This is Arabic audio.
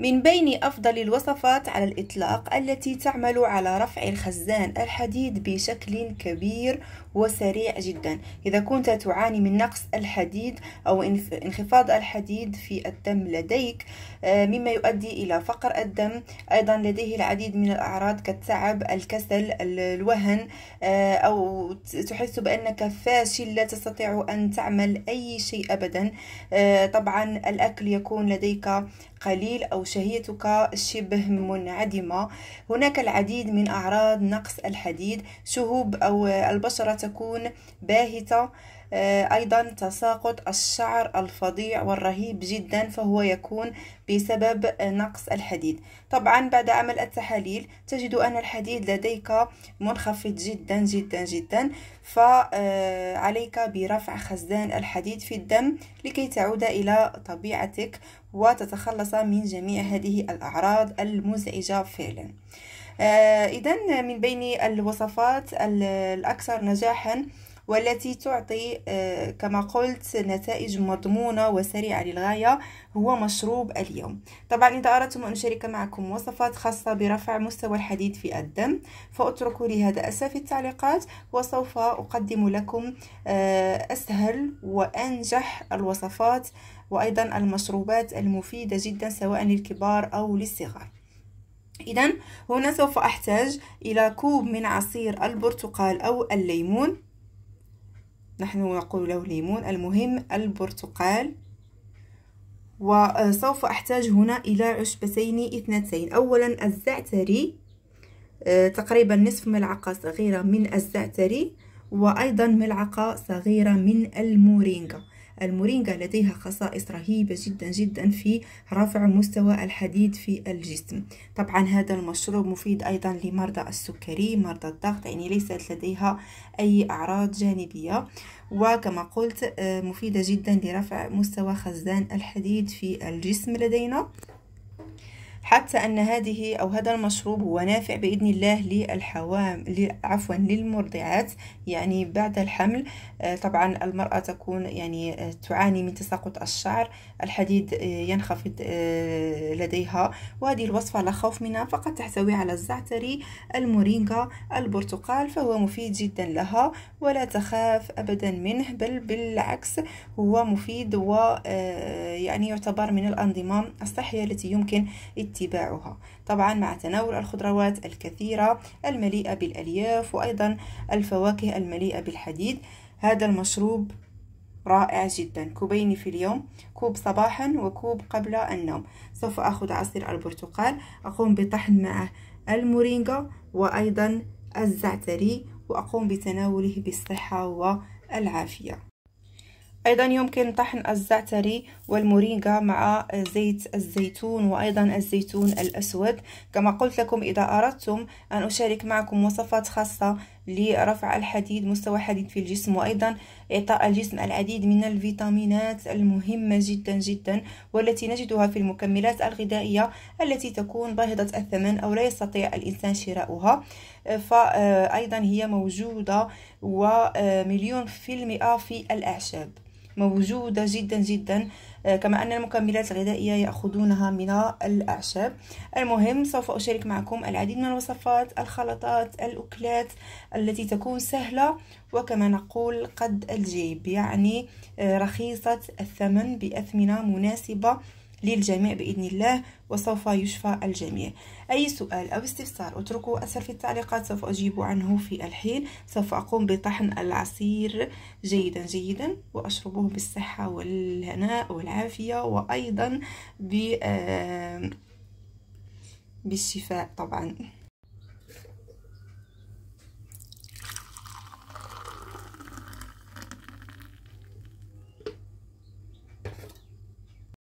من بين أفضل الوصفات على الإطلاق التي تعمل على رفع الخزان الحديد بشكل كبير وسريع جدا إذا كنت تعاني من نقص الحديد أو انخفاض الحديد في الدم لديك آه، مما يؤدي إلى فقر الدم أيضا لديه العديد من الأعراض كالتعب الكسل الوهن آه، أو تحس بأنك فاشل لا تستطيع أن تعمل أي شيء أبدا آه، طبعا الأكل يكون لديك قليل أو شهيتك شبه منعدمة هناك العديد من أعراض نقص الحديد شهوب أو البشرة تكون باهتة آه، أيضا تساقط الشعر الفظيع والرهيب جدا فهو يكون بسبب نقص الحديد طبعا بعد عمل التحاليل تجد أن الحديد لديك منخفض جدا جدا جدا فعليك برفع خزان الحديد في الدم لكي تعود إلى طبيعتك وتتخلص من جميع هذه الأعراض المزعجة فعلا آه، إذا من بين الوصفات الأكثر نجاحا والتي تعطي آه، كما قلت نتائج مضمونة وسريعة للغاية هو مشروب اليوم طبعا إذا أردتم أن أشارك معكم وصفات خاصة برفع مستوى الحديد في الدم فأتركوا لي هذا أسفل في التعليقات وسوف أقدم لكم آه، أسهل وأنجح الوصفات وأيضا المشروبات المفيدة جدا سواء للكبار أو للصغار إذا هنا سوف أحتاج إلى كوب من عصير البرتقال أو الليمون نحن نقول له ليمون المهم البرتقال وسوف أحتاج هنا إلى عشبتين اثنتين أولا الزعتري آه، تقريبا نصف ملعقة صغيرة من الزعتري وأيضا ملعقة صغيرة من المورينجا المورينجا لديها خصائص رهيبة جدا جدا في رفع مستوى الحديد في الجسم طبعا هذا المشروب مفيد أيضا لمرضى السكري مرضى الضغط يعني ليست لديها أي أعراض جانبية وكما قلت آه، مفيدة جدا لرفع مستوى خزان الحديد في الجسم لدينا حتى أن هذه أو هذا المشروب هو نافع بإذن الله للحوام عفوا للمرضعات يعني بعد الحمل آه، طبعا المرأة تكون يعني آه، تعاني من تساقط الشعر الحديد آه، ينخفض لديها وهذه الوصفة لا خوف منها فقط تحتوي على الزعتري المورينجا البرتقال فهو مفيد جدا لها ولا تخاف أبدا منه بل بالعكس هو مفيد ويعني يعتبر من الأنظمة الصحية التي يمكن اتباعها طبعا مع تناول الخضروات الكثيرة المليئة بالألياف وأيضا الفواكه المليئة بالحديد هذا المشروب رائع جدا كوبين في اليوم كوب صباحا وكوب قبل النوم سوف أخذ عصير البرتقال أقوم بطحن معه المورينجا وأيضا الزعتري وأقوم بتناوله بالصحة والعافية أيضا يمكن طحن الزعتري والمورينجا مع زيت الزيتون وأيضا الزيتون الأسود كما قلت لكم إذا أردتم أن أشارك معكم وصفات خاصة لرفع الحديد مستوى الحديد في الجسم وأيضا إعطاء الجسم العديد من الفيتامينات المهمة جدا جدا والتي نجدها في المكملات الغذائية التي تكون باهظة الثمن أو لا يستطيع الإنسان شراؤها فأيضا آه، هي موجودة ومليون في المئة في الأعشاب موجودة جدا جدا آه، كما أن المكملات الغذائية يأخذونها من الأعشاب المهم سوف أشارك معكم العديد من الوصفات الخلطات الأكلات التي تكون سهلة وكما نقول قد الجيب يعني آه، رخيصة الثمن بأثمنة مناسبة للجميع بإذن الله وسوف يشفى الجميع أي سؤال أو استفسار اتركوا أثر في التعليقات سوف أجيب عنه في الحين سوف أقوم بطحن العصير جيدا جيدا وأشربه بالصحة والهناء والعافية وأيضا بالشفاء طبعا